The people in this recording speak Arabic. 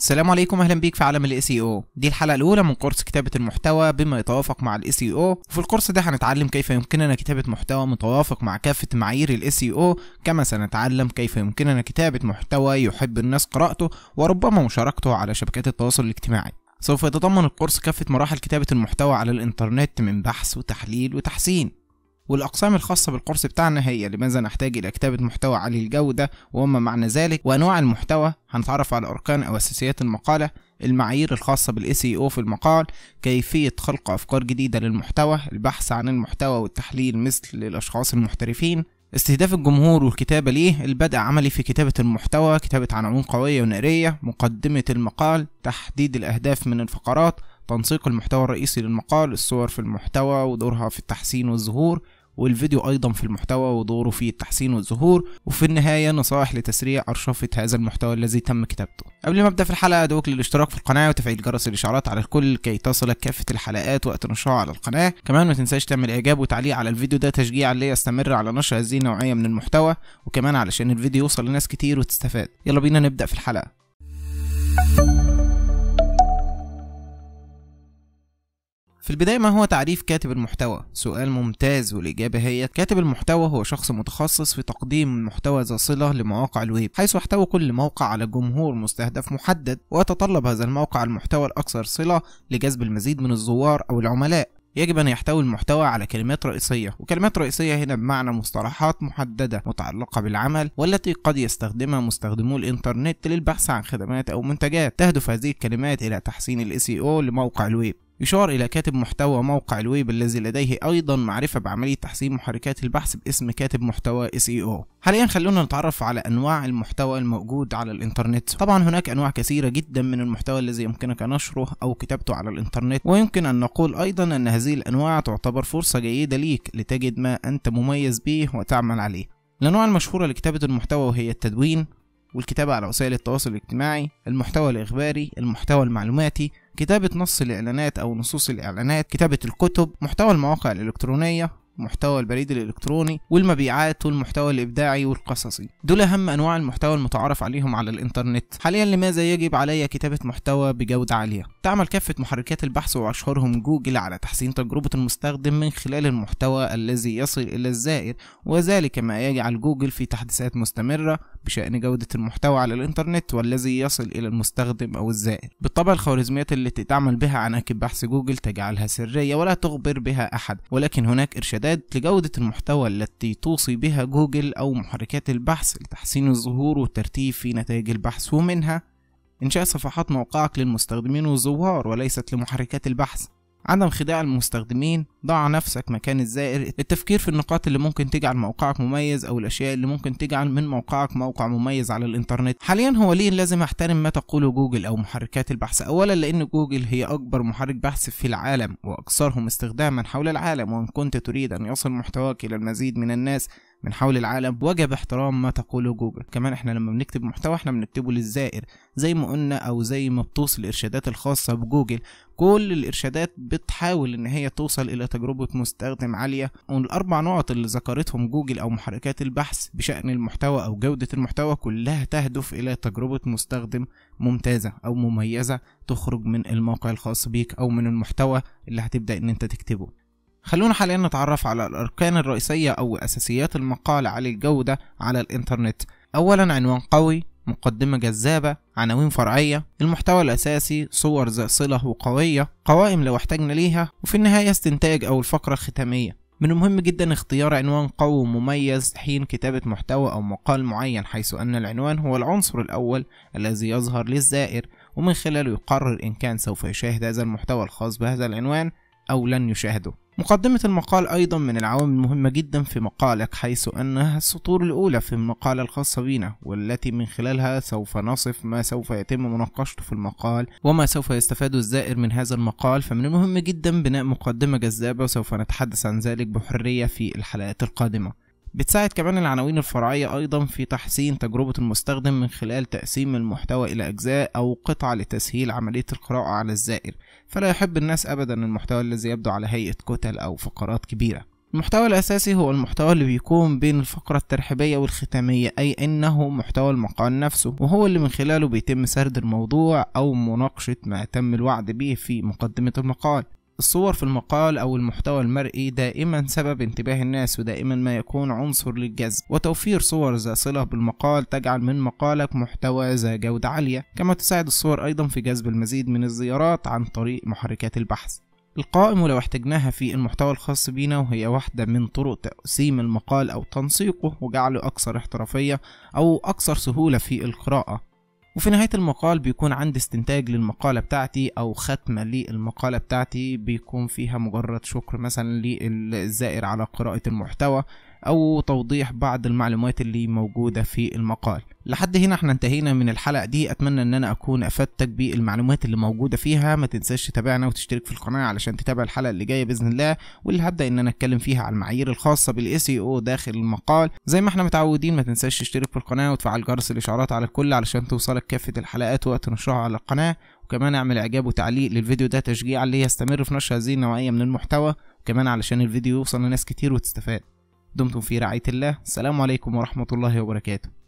السلام عليكم اهلا بيك في عالم الاي او دي الحلقه الاولى من كورس كتابه المحتوى بما يتوافق مع الاي او وفي الكورس ده هنتعلم كيف يمكننا كتابه محتوى متوافق مع كافه معايير الاي او كما سنتعلم كيف يمكننا كتابه محتوى يحب الناس قراءته وربما مشاركته على شبكات التواصل الاجتماعي سوف يتضمن الكورس كافة مراحل كتابة المحتوى على الإنترنت من بحث وتحليل وتحسين والأقسام الخاصة بالقرص بتاعنا هي لماذا نحتاج إلى كتابة محتوى عالي الجودة وما معنى ذلك وأنواع المحتوى هنتعرف على أركان أو أساسيات المقالة المعايير الخاصة بال SEO في المقال كيفية خلق أفكار جديدة للمحتوى البحث عن المحتوى والتحليل مثل للأشخاص المحترفين استهداف الجمهور والكتابة ليه البدء عملي في كتابة المحتوى كتابة عناوين قوية ونارية مقدمة المقال تحديد الأهداف من الفقرات تنسيق المحتوى الرئيسي للمقال الصور في المحتوى ودورها في التحسين والظهور والفيديو أيضا في المحتوى ودوره في التحسين والظهور وفي النهاية نصائح لتسريع أرشفة هذا المحتوى الذي تم كتابته قبل ما أبدأ في الحلقة أدعوك للاشتراك في القناة وتفعيل جرس الإشعارات على الكل كي تصلك كافة الحلقات وقت نشرها على القناة كمان ما تنساش تعمل إعجاب وتعليق على الفيديو ده تشجيعا لي أستمر على نشر هذه النوعية من المحتوى وكمان علشان الفيديو يوصل لناس كتير وتستفاد يلا بينا نبدأ في الحلقة في البداية ما هو تعريف كاتب المحتوى؟ سؤال ممتاز والإجابة هي كاتب المحتوى هو شخص متخصص في تقديم محتوى ذا صلة لمواقع الويب حيث يحتوي كل موقع على جمهور مستهدف محدد ويتطلب هذا الموقع المحتوى الأكثر صلة لجذب المزيد من الزوار أو العملاء يجب أن يحتوي المحتوى على كلمات رئيسية وكلمات رئيسية هنا بمعنى مصطلحات محددة متعلقة بالعمل والتي قد يستخدمها مستخدمو الإنترنت للبحث عن خدمات أو منتجات تهدف هذه الكلمات إلى تحسين الـ SEO لموقع الويب يشار إلى كاتب محتوى موقع الويب الذي لديه أيضا معرفة بعملية تحسين محركات البحث باسم كاتب محتوى SEO حاليا خلونا نتعرف على أنواع المحتوى الموجود على الإنترنت طبعا هناك أنواع كثيرة جدا من المحتوى الذي يمكنك نشره أو كتابته على الإنترنت ويمكن أن نقول أيضا أن هذه الأنواع تعتبر فرصة جيدة ليك لتجد ما أنت مميز به وتعمل عليه الأنواع المشهورة لكتابة المحتوى وهي التدوين والكتابة على وسائل التواصل الاجتماعي المحتوى الإخباري المحتوى المعلوماتي كتابة نص الإعلانات أو نصوص الإعلانات كتابة الكتب محتوى المواقع الإلكترونية محتوى البريد الإلكتروني والمبيعات والمحتوى الإبداعي والقصصي دول أهم أنواع المحتوى المتعارف عليهم على الإنترنت حاليا لماذا يجب علي كتابة محتوى بجودة عالية تعمل كافة محركات البحث وأشهرهم جوجل على تحسين تجربة المستخدم من خلال المحتوى الذي يصل إلى الزائر وذلك ما يجعل جوجل في تحديثات مستمرة بشأن جودة المحتوى على الإنترنت والذي يصل إلى المستخدم أو الزائر بالطبع الخوارزميات التي تعمل بها عناكب بحث جوجل تجعلها سرية ولا تخبر بها أحد ولكن هناك إرشادات الاعداد لجودة المحتوى التي توصي بها جوجل أو محركات البحث لتحسين الظهور والترتيب في نتائج البحث ومنها إنشاء صفحات موقعك للمستخدمين والزوار وليست لمحركات البحث عدم خداع المستخدمين ضع نفسك مكان الزائر التفكير في النقاط اللي ممكن تجعل موقعك مميز او الاشياء اللي ممكن تجعل من موقعك موقع مميز على الانترنت حاليا هو ليه لازم احترم ما تقوله جوجل او محركات البحث اولا لان جوجل هي اكبر محرك بحث في العالم واكثرهم استخداما حول العالم وان كنت تريد ان يصل محتواك الى المزيد من الناس من حول العالم وجب احترام ما تقوله جوجل كمان احنا لما بنكتب محتوى احنا بنكتبه للزائر زي ما قلنا او زي ما بتوصل الارشادات الخاصة بجوجل كل الارشادات بتحاول ان هي توصل الى تجربة مستخدم عالية والاربع نقط اللي ذكرتهم جوجل او محركات البحث بشأن المحتوى او جودة المحتوى كلها تهدف الى تجربة مستخدم ممتازة او مميزة تخرج من الموقع الخاص بيك او من المحتوى اللي هتبدأ ان انت تكتبه خلونا حاليا نتعرف على الأركان الرئيسية أو أساسيات المقال على الجودة على الإنترنت أولا عنوان قوي مقدمة جذابة عناوين فرعية المحتوى الأساسي صور ذات صلة وقوية قوائم لو احتجنا ليها وفي النهاية استنتاج أو الفقرة الختامية من المهم جدا اختيار عنوان قوي ومميز حين كتابة محتوى أو مقال معين حيث أن العنوان هو العنصر الأول الذي يظهر للزائر ومن خلاله يقرر إن كان سوف يشاهد هذا المحتوى الخاص بهذا العنوان أو لن يشاهده مقدمة المقال أيضا من العوامل المهمة جدا في مقالك حيث أنها السطور الأولى في المقالة الخاصة بنا والتي من خلالها سوف نصف ما سوف يتم مناقشته في المقال وما سوف يستفاد الزائر من هذا المقال فمن المهم جدا بناء مقدمة جذابة وسوف نتحدث عن ذلك بحرية في الحلقات القادمة بتساعد كمان العناوين الفرعية أيضا في تحسين تجربة المستخدم من خلال تقسيم المحتوى إلى أجزاء أو قطع لتسهيل عملية القراءة على الزائر فلا يحب الناس أبدا المحتوى الذي يبدو على هيئة كتل أو فقرات كبيرة المحتوى الأساسي هو المحتوى اللي بيكون بين الفقرة الترحيبية والختامية أي إنه محتوى المقال نفسه وهو اللي من خلاله بيتم سرد الموضوع أو مناقشة ما تم الوعد به في مقدمة المقال الصور في المقال أو المحتوى المرئي دائما سبب انتباه الناس ودائما ما يكون عنصر للجذب وتوفير صور ذا صلة بالمقال تجعل من مقالك محتوى ذا جودة عالية كما تساعد الصور أيضا في جذب المزيد من الزيارات عن طريق محركات البحث القائمة لو احتجناها في المحتوى الخاص بينا وهي واحدة من طرق تقسيم المقال أو تنسيقه وجعله أكثر احترافية أو أكثر سهولة في القراءة وفي نهاية المقال بيكون عندي استنتاج للمقالة بتاعتي أو ختمة للمقالة بتاعتي بيكون فيها مجرد شكر مثلا للزائر على قراءة المحتوى أو توضيح بعض المعلومات اللي موجودة في المقال لحد هنا احنا انتهينا من الحلقة دي اتمنى ان انا اكون افدتك بالمعلومات اللي موجودة فيها ما تنساش تتابعنا وتشترك في القناة علشان تتابع الحلقة اللي جاية باذن الله واللي هبدأ ان انا اتكلم فيها على المعايير الخاصة بالاس او داخل المقال زي ما احنا متعودين ما تنساش تشترك في القناة وتفعل جرس الاشعارات على الكل علشان توصلك كافة الحلقات وقت نشرها على القناة وكمان اعمل اعجاب وتعليق للفيديو ده تشجيعا ليا استمر في نشر هذه النوعية من المحتوى وكمان علشان الفيديو يوصل لناس كتير وتستفاد دمتم في رعاية الله السلام عليكم ورحمة الله وبركاته